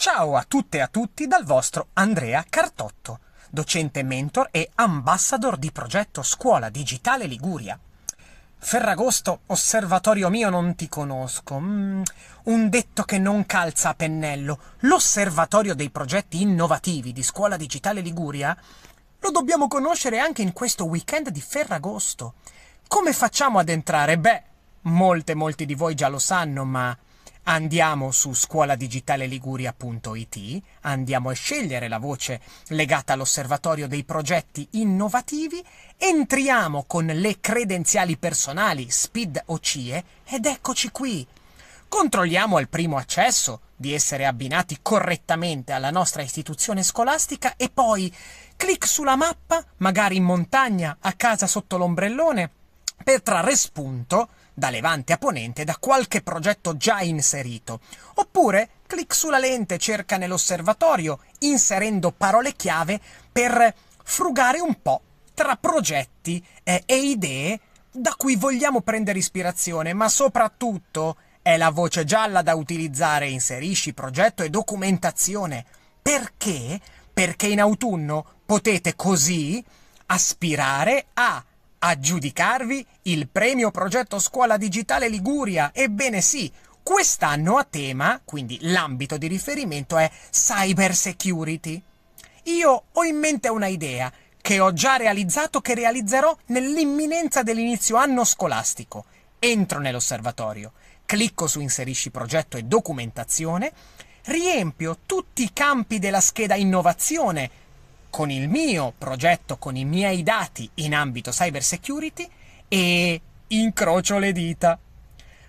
Ciao a tutte e a tutti dal vostro Andrea Cartotto, docente mentor e ambassador di progetto Scuola Digitale Liguria. Ferragosto, osservatorio mio, non ti conosco. Mm, un detto che non calza a pennello. L'osservatorio dei progetti innovativi di Scuola Digitale Liguria lo dobbiamo conoscere anche in questo weekend di Ferragosto. Come facciamo ad entrare? Beh, molte, molti di voi già lo sanno, ma Andiamo su scuoladigitaleLiguria.it, andiamo a scegliere la voce legata all'osservatorio dei progetti innovativi, entriamo con le credenziali personali SPID o CIE ed eccoci qui. Controlliamo al primo accesso di essere abbinati correttamente alla nostra istituzione scolastica e poi clic sulla mappa, magari in montagna, a casa sotto l'ombrellone, per trarre spunto da levante a ponente, da qualche progetto già inserito. Oppure clic sulla lente, cerca nell'osservatorio, inserendo parole chiave per frugare un po' tra progetti eh, e idee da cui vogliamo prendere ispirazione, ma soprattutto è la voce gialla da utilizzare, inserisci progetto e documentazione. Perché? Perché in autunno potete così aspirare a Aggiudicarvi il premio progetto Scuola Digitale Liguria. Ebbene sì, quest'anno a tema, quindi l'ambito di riferimento è cyber security. Io ho in mente un'idea che ho già realizzato che realizzerò nell'imminenza dell'inizio anno scolastico. Entro nell'osservatorio, clicco su inserisci progetto e documentazione, riempio tutti i campi della scheda innovazione con il mio progetto, con i miei dati in ambito cyber security e incrocio le dita.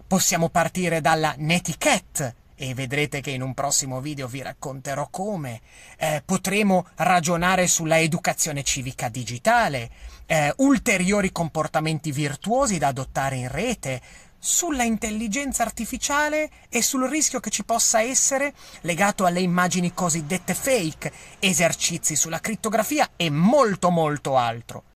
Possiamo partire dalla netiquette e vedrete che in un prossimo video vi racconterò come. Eh, potremo ragionare sulla educazione civica digitale, eh, ulteriori comportamenti virtuosi da adottare in rete, sulla intelligenza artificiale e sul rischio che ci possa essere legato alle immagini cosiddette fake, esercizi sulla crittografia e molto molto altro.